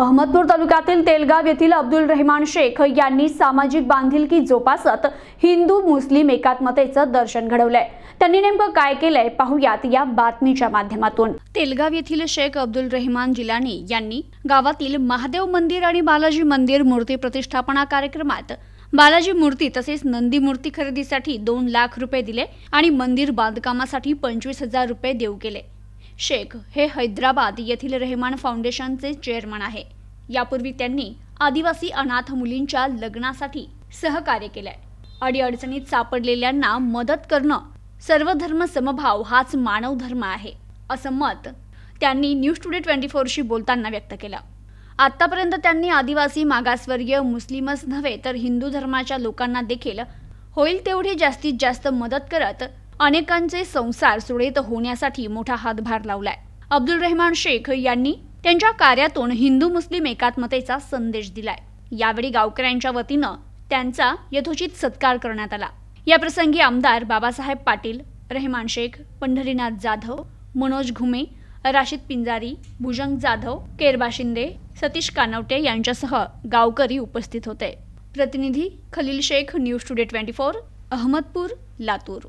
अहमदपूर तालुक्यातील तेलगाव येथील अब्दुल रहमान शेख यांनी सामाजिक बांधिलकी जोपासत हिंदू मुस्लिम एकात्मतेचं दर्शन घडवलंय त्यांनी नेमकं काय केलंय पाहूयात या बातमीच्या माध्यमातून तेलगाव येथील शेख अब्दुल रहमान जिलानी यांनी गावातील महादेव मंदिर आणि बालाजी मंदिर मूर्ती प्रतिष्ठापना कार्यक्रमात बालाजी मूर्ती तसेच नंदी मूर्ती खरेदीसाठी दोन लाख रुपये दिले आणि मंदिर बांधकामासाठी पंचवीस हजार रुपये देऊ केले शेख हे हैदराबाद येथील रेहमान फाउंडेशनचे चेअरमन आहे यापूर्वी त्यांनी आदिवासी अनाथ मुलींच्या लग्नासाठी सहकार्य केलंय अडीअडचणीत सापडलेल्यांना मदत करणं सर्वधर्म समभाव हाच मानव धर्म आहे असं मत त्यांनी न्यूज टुडे ट्वेंटी फोरशी बोलताना व्यक्त केलं आतापर्यंत त्यांनी आदिवासी मागासवर्गीय मुस्लिमच नव्हे तर हिंदू धर्माच्या लोकांना देखील होईल तेवढी जास्तीत जास्त मदत करत अनेकांचे संसार सुरळीत होण्यासाठी मोठा हातभार लावलाय अब्दुल रहमान शेख यांनी त्यांच्या कार्यातून हिंदू मुस्लिम एकात्मतेचा संदेश दिलाय यावेळी गावकऱ्यांच्या वतीनं त्यांचा यथोचित सत्कार करण्यात आला या प्रसंगी आमदार बाबासाहेब पाटील रहमान शेख पंढरीनाथ जाधव मनोज घुमे राशिद पिंजारी भुजंग जाधव केरबा शिंदे सतीश कानवटे यांच्यासह गावकरी उपस्थित होते प्रतिनिधी Khalil Shaikh news today twenty four Ahmadpur Latur